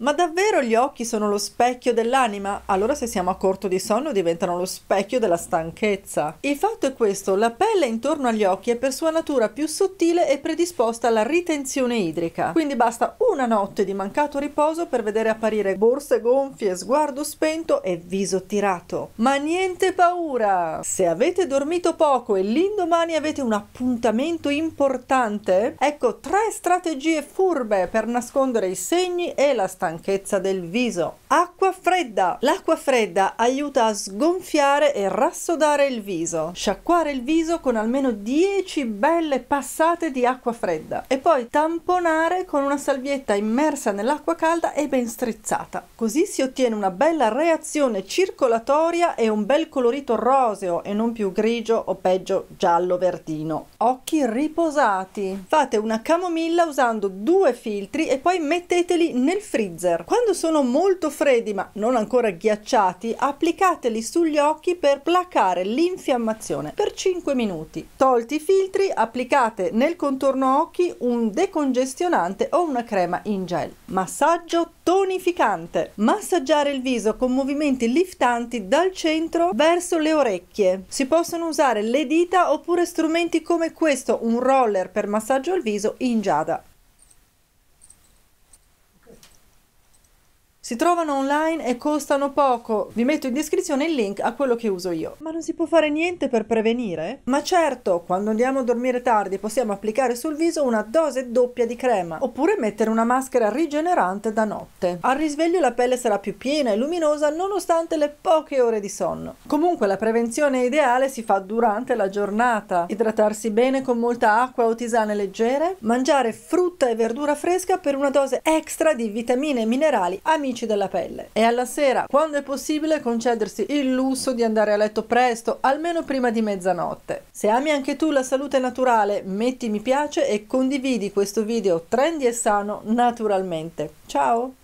Ma davvero gli occhi sono lo specchio dell'anima? Allora se siamo a corto di sonno diventano lo specchio della stanchezza. Il fatto è questo, la pelle intorno agli occhi è per sua natura più sottile e predisposta alla ritenzione idrica. Quindi basta una notte di mancato riposo per vedere apparire borse gonfie, sguardo spento e viso tirato. Ma niente paura! Se avete dormito poco e l'indomani avete un appuntamento importante, ecco tre strategie furbe per nascondere i segni e la stanchezza stanchezza del viso. Acqua fredda. L'acqua fredda aiuta a sgonfiare e rassodare il viso. Sciacquare il viso con almeno 10 belle passate di acqua fredda e poi tamponare con una salvietta immersa nell'acqua calda e ben strizzata. Così si ottiene una bella reazione circolatoria e un bel colorito roseo e non più grigio o peggio giallo-verdino. Occhi riposati. Fate una camomilla usando due filtri e poi metteteli nel frigo freezer. Quando sono molto freddi ma non ancora ghiacciati, applicateli sugli occhi per placare l'infiammazione per 5 minuti. Tolti i filtri, applicate nel contorno occhi un decongestionante o una crema in gel. Massaggio tonificante. Massaggiare il viso con movimenti liftanti dal centro verso le orecchie. Si possono usare le dita oppure strumenti come questo, un roller per massaggio al viso in giada. Si trovano online e costano poco. Vi metto in descrizione il link a quello che uso io. Ma non si può fare niente per prevenire? Ma certo, quando andiamo a dormire tardi possiamo applicare sul viso una dose doppia di crema oppure mettere una maschera rigenerante da notte. Al risveglio la pelle sarà più piena e luminosa nonostante le poche ore di sonno. Comunque la prevenzione ideale si fa durante la giornata. Idratarsi bene con molta acqua o tisane leggere, mangiare frutta e verdura fresca per una dose extra di vitamine e minerali amici amici della pelle e alla sera, quando è possibile, concedersi il lusso di andare a letto presto, almeno prima di mezzanotte. Se ami anche tu la salute naturale, metti mi piace e condividi questo video trendy e sano naturalmente. Ciao!